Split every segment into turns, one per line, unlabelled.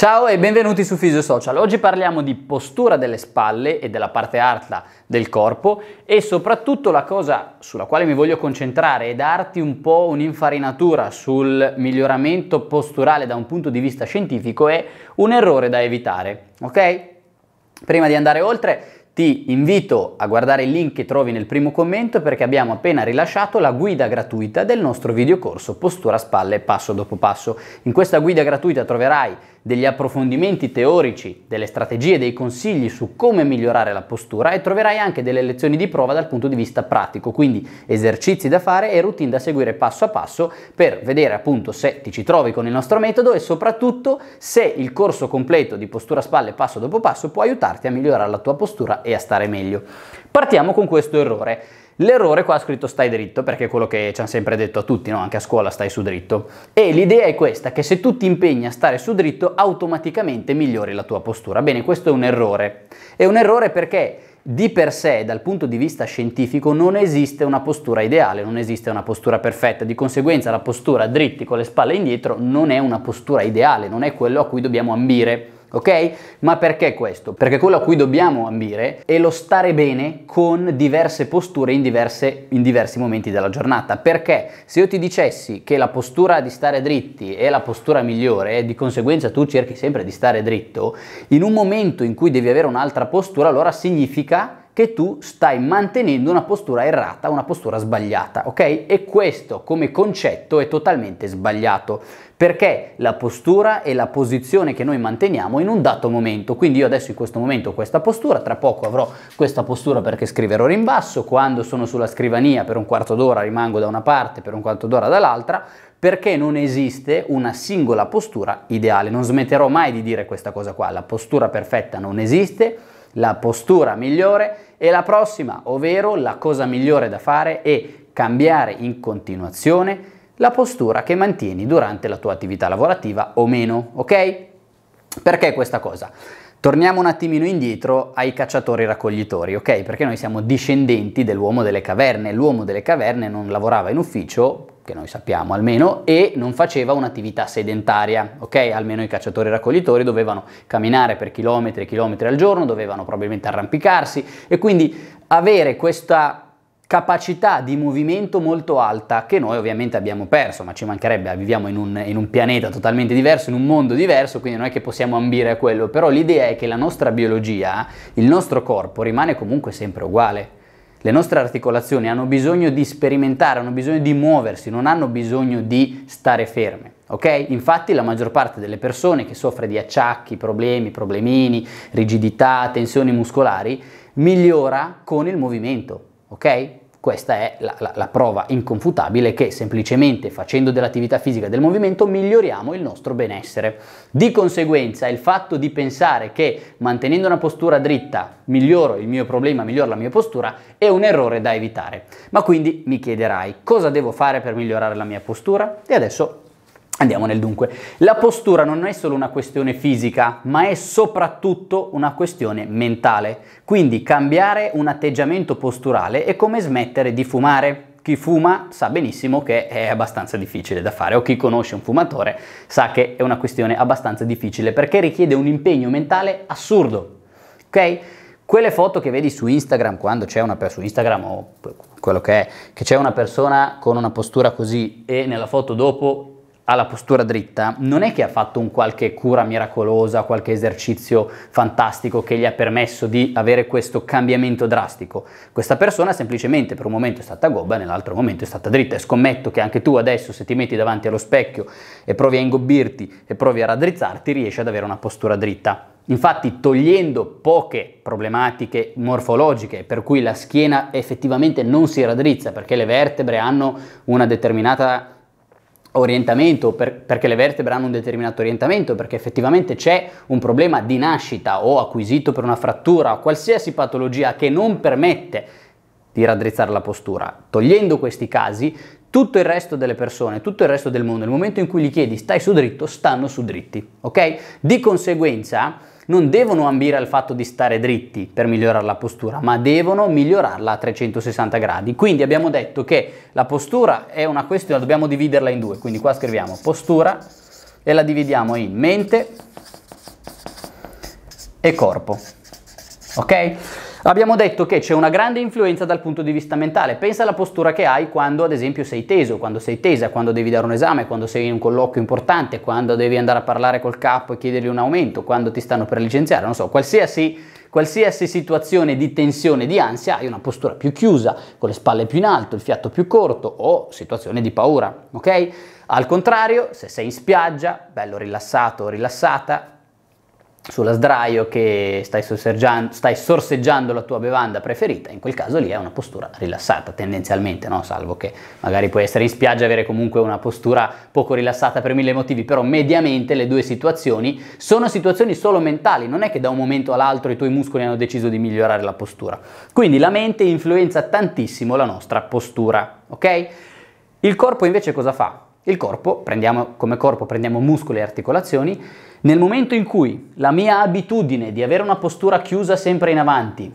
Ciao e benvenuti su Fisio Social. Oggi parliamo di postura delle spalle e della parte alta del corpo e soprattutto la cosa sulla quale mi voglio concentrare è darti un po' un'infarinatura sul miglioramento posturale da un punto di vista scientifico è un errore da evitare, ok? Prima di andare oltre ti invito a guardare il link che trovi nel primo commento perché abbiamo appena rilasciato la guida gratuita del nostro videocorso Postura spalle passo dopo passo. In questa guida gratuita troverai degli approfondimenti teorici, delle strategie, dei consigli su come migliorare la postura e troverai anche delle lezioni di prova dal punto di vista pratico, quindi esercizi da fare e routine da seguire passo a passo per vedere appunto se ti ci trovi con il nostro metodo e soprattutto se il corso completo di postura spalle passo dopo passo può aiutarti a migliorare la tua postura e a stare meglio. Partiamo con questo errore. L'errore qua ha scritto stai dritto, perché è quello che ci hanno sempre detto a tutti, no? anche a scuola stai su dritto. E l'idea è questa, che se tu ti impegni a stare su dritto, automaticamente migliori la tua postura. Bene, questo è un errore. È un errore perché di per sé, dal punto di vista scientifico, non esiste una postura ideale, non esiste una postura perfetta. Di conseguenza la postura dritti con le spalle indietro non è una postura ideale, non è quello a cui dobbiamo ambire ok? Ma perché questo? Perché quello a cui dobbiamo ambire è lo stare bene con diverse posture in, diverse, in, diversi momenti della giornata. Perché se io ti dicessi che la postura di stare dritti è la postura migliore e di conseguenza tu cerchi sempre di stare dritto, in un momento in cui devi avere un'altra postura, allora significa che tu stai mantenendo una postura errata, una postura sbagliata, ok? E questo come concetto è totalmente sbagliato, perché la postura è la posizione che noi manteniamo in un dato momento, quindi io adesso in questo momento ho questa postura, tra poco avrò questa postura perché scriverò in basso, quando sono sulla scrivania per un quarto d'ora rimango da una parte, per un quarto d'ora dall'altra, perché non esiste una singola postura ideale, non smetterò mai di dire questa cosa qua, la postura perfetta non esiste, la postura migliore e la prossima, ovvero la cosa migliore da fare è cambiare in continuazione la postura che mantieni durante la tua attività lavorativa o meno, ok? Perché questa cosa? Torniamo un attimino indietro ai cacciatori raccoglitori, ok? Perché noi siamo discendenti dell'uomo delle caverne, l'uomo delle caverne non lavorava in ufficio che noi sappiamo almeno, e non faceva un'attività sedentaria, ok? Almeno i cacciatori e raccoglitori dovevano camminare per chilometri e chilometri al giorno, dovevano probabilmente arrampicarsi e quindi avere questa capacità di movimento molto alta che noi ovviamente abbiamo perso, ma ci mancherebbe, viviamo in un, in un, pianeta totalmente diverso, in un mondo diverso, quindi non è che possiamo ambire a quello, però l'idea è che la nostra biologia, il nostro corpo rimane comunque sempre uguale. Le nostre articolazioni hanno bisogno di sperimentare, hanno bisogno di muoversi, non hanno bisogno di stare ferme. Ok? Infatti la maggior parte delle persone che soffre di acciacchi, problemi, problemini, rigidità, tensioni muscolari, migliora con il movimento, okay? Questa è la, la, la prova inconfutabile che semplicemente facendo dell'attività fisica e del movimento miglioriamo il nostro benessere. Di conseguenza il fatto di pensare che mantenendo una postura dritta miglioro il mio problema, miglioro la mia postura, è un errore da evitare. Ma quindi mi chiederai cosa devo fare per migliorare la mia postura? E adesso Andiamo nel dunque. La postura non è solo una questione fisica, ma è soprattutto una questione mentale. Quindi cambiare un atteggiamento posturale è come smettere di fumare. Chi fuma sa benissimo che è abbastanza difficile da fare o chi conosce un fumatore sa che è una questione abbastanza difficile perché richiede un impegno mentale assurdo. Ok? Quelle foto che vedi su Instagram quando c'è una persona su Instagram o quello che è, che c'è una persona con una postura così e nella foto dopo ha la postura dritta, non è che ha fatto un qualche cura miracolosa, qualche esercizio fantastico che gli ha permesso di avere questo cambiamento drastico. Questa persona semplicemente per un momento è stata gobba, nell'altro momento è stata dritta. E scommetto che anche tu adesso, se ti metti davanti allo specchio e provi a ingobbirti e provi a raddrizzarti, riesci ad avere una postura dritta. Infatti, togliendo poche problematiche morfologiche per cui la schiena effettivamente non si raddrizza perché le vertebre hanno una determinata orientamento, per, perché le vertebre hanno un determinato orientamento, perché effettivamente c'è un problema di nascita o acquisito per una frattura o qualsiasi patologia che non permette di raddrizzare la postura. Togliendo questi casi, tutto il resto delle persone, tutto il resto del mondo, nel momento in cui gli chiedi stai su dritto, stanno su dritti, ok? Di conseguenza non devono ambire al fatto di stare dritti per migliorare la postura, ma devono migliorarla a 360 gradi. Quindi abbiamo detto che la postura è una questione, dobbiamo dividerla in due, quindi qua scriviamo postura e la dividiamo in mente e corpo, ok? Abbiamo detto che c'è una grande influenza dal punto di vista mentale. Pensa alla postura che hai quando, ad esempio, sei teso, quando sei tesa, quando devi dare un esame, quando sei in un colloquio importante, quando devi andare a parlare col capo e chiedergli un aumento, quando ti stanno per licenziare, non so, qualsiasi, qualsiasi situazione di tensione, di ansia, hai una postura più chiusa, con le spalle più in alto, il fiato più corto o situazione di paura, ok? Al contrario, se sei in spiaggia, bello rilassato o rilassata, sulla sdraio che stai, stai sorseggiando la tua bevanda preferita, in quel caso lì è una postura rilassata tendenzialmente, no? salvo che magari puoi essere in spiaggia e avere comunque una postura poco rilassata per mille motivi, però mediamente le due situazioni sono situazioni solo mentali, non è che da un momento all'altro i tuoi muscoli hanno deciso di migliorare la postura. Quindi la mente influenza tantissimo la nostra postura, ok? Il corpo invece cosa fa? Il corpo, prendiamo, come corpo prendiamo muscoli e articolazioni, nel momento in cui la mia abitudine di avere una postura chiusa sempre in avanti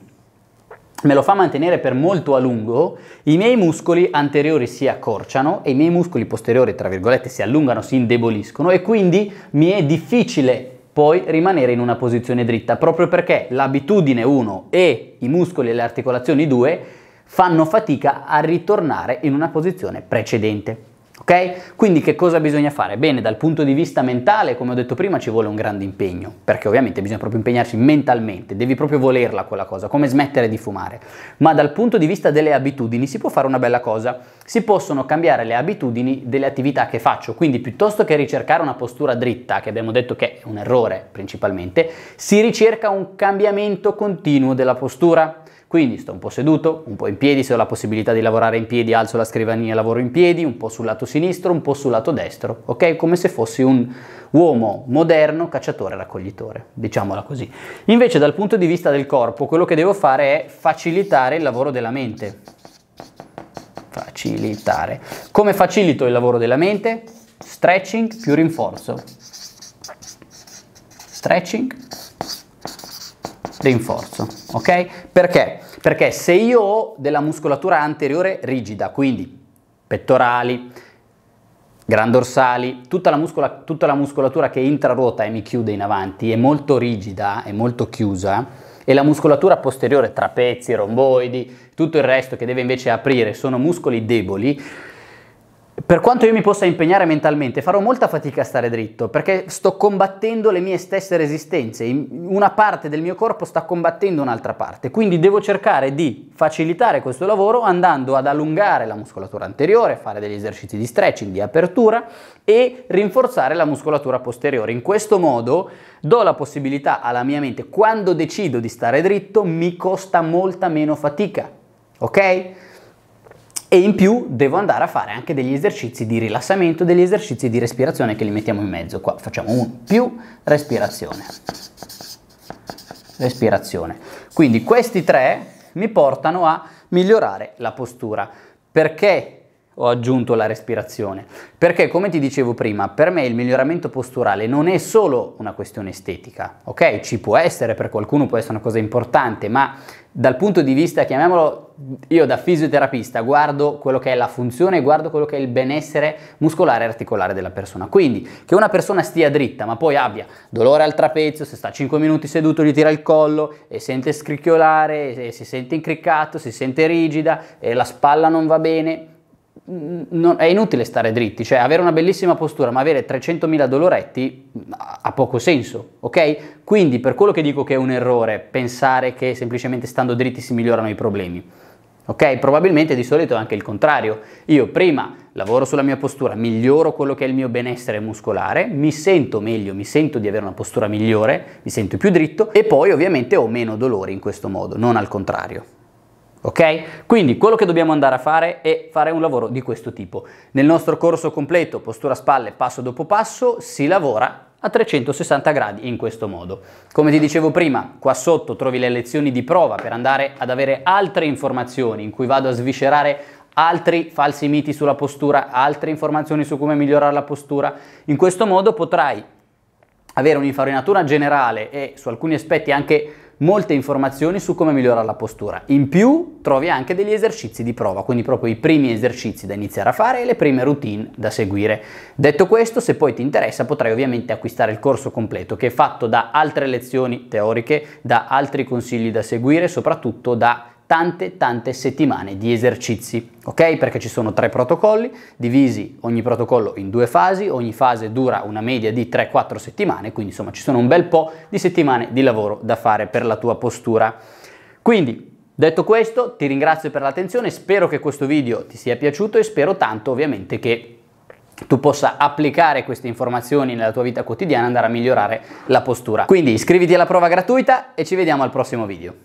me lo fa mantenere per molto a lungo, i miei muscoli anteriori si accorciano e i miei muscoli posteriori, tra virgolette, si allungano, si indeboliscono e quindi mi è difficile poi rimanere in una posizione dritta, proprio perché l'abitudine 1 e i muscoli e le articolazioni 2 fanno fatica a ritornare in una posizione precedente. Ok? Quindi che cosa bisogna fare? Bene, dal punto di vista mentale, come ho detto prima, ci vuole un grande impegno, perché ovviamente bisogna proprio impegnarsi mentalmente, devi proprio volerla quella cosa, come smettere di fumare. Ma dal punto di vista delle abitudini si può fare una bella cosa, si possono cambiare le abitudini delle attività che faccio, quindi piuttosto che ricercare una postura dritta, che abbiamo detto che è un errore principalmente, si ricerca un cambiamento continuo della postura. Quindi sto un po' seduto, un po' in piedi, se ho la possibilità di lavorare in piedi alzo la scrivania e lavoro in piedi, un po' sul lato sinistro, un po' sul lato destro, ok? Come se fossi un uomo moderno cacciatore-raccoglitore, diciamola così. Invece dal punto di vista del corpo quello che devo fare è facilitare il lavoro della mente. Facilitare. Come facilito il lavoro della mente? Stretching più rinforzo. Stretching rinforzo, ok? Perché? Perché se io ho della muscolatura anteriore rigida, quindi pettorali, grandorsali, tutta la, muscola, tutta la muscolatura che intraruota e mi chiude in avanti è molto rigida, è molto chiusa, e la muscolatura posteriore, trapezi, romboidi, tutto il resto che deve invece aprire, sono muscoli deboli, per quanto io mi possa impegnare mentalmente, farò molta fatica a stare dritto perché sto combattendo le mie stesse resistenze. Una parte del mio corpo sta combattendo un'altra parte. Quindi devo cercare di facilitare questo lavoro andando ad allungare la muscolatura anteriore, fare degli esercizi di stretching, di apertura e rinforzare la muscolatura posteriore. In questo modo do la possibilità alla mia mente, quando decido di stare dritto, mi costa molta meno fatica. Ok? e in più devo andare a fare anche degli esercizi di rilassamento, degli esercizi di respirazione che li mettiamo in mezzo qua, facciamo un più respirazione, respirazione. Quindi questi tre mi portano a migliorare la postura perché ho aggiunto la respirazione. Perché, come ti dicevo prima, per me il miglioramento posturale non è solo una questione estetica, ok? Ci può essere, per qualcuno può essere una cosa importante, ma dal punto di vista, chiamiamolo, io da fisioterapista guardo quello che è la funzione, guardo quello che è il benessere muscolare e articolare della persona. Quindi che una persona stia dritta ma poi abbia dolore al trapezio, se sta 5 minuti seduto gli tira il collo e sente scricchiolare, e si sente incriccato, si sente rigida e la spalla non va bene, Mm, non, è inutile stare dritti, cioè avere una bellissima postura ma avere 300.000 doloretti mm, ha poco senso, ok? Quindi per quello che dico che è un errore pensare che semplicemente stando dritti si migliorano i problemi. Ok, probabilmente di solito è anche il contrario. Io prima lavoro sulla mia postura, miglioro quello che è il mio benessere muscolare, mi sento meglio, mi sento di avere una postura migliore, mi sento più dritto e poi ovviamente ho meno dolori in questo modo, non al contrario. Ok? Quindi quello che dobbiamo andare a fare è fare un lavoro di questo tipo. Nel nostro corso completo, postura spalle, passo dopo passo, si lavora a 360 gradi in questo modo. Come ti dicevo prima, qua sotto trovi le lezioni di prova per andare ad avere altre informazioni in cui vado a sviscerare altri falsi miti sulla postura, altre informazioni su come migliorare la postura. In questo modo potrai avere un'infarinatura generale e su alcuni aspetti anche molte informazioni su come migliorare la postura. In più trovi anche degli esercizi di prova, quindi proprio i primi esercizi da iniziare a fare e le prime routine da seguire. Detto questo, se poi ti interessa potrai ovviamente acquistare il corso completo che è fatto da altre lezioni teoriche, da altri consigli da seguire, soprattutto da tante tante settimane di esercizi, ok? Perché ci sono tre protocolli, divisi ogni protocollo in due fasi, ogni fase dura una media di 3-4 settimane, quindi insomma ci sono un bel po' di settimane di lavoro da fare per la tua postura. Quindi, detto questo, ti ringrazio per l'attenzione, spero che questo video ti sia piaciuto e spero tanto ovviamente che tu possa applicare queste informazioni nella tua vita quotidiana e andare a migliorare la postura. Quindi iscriviti alla prova gratuita e ci vediamo al prossimo video.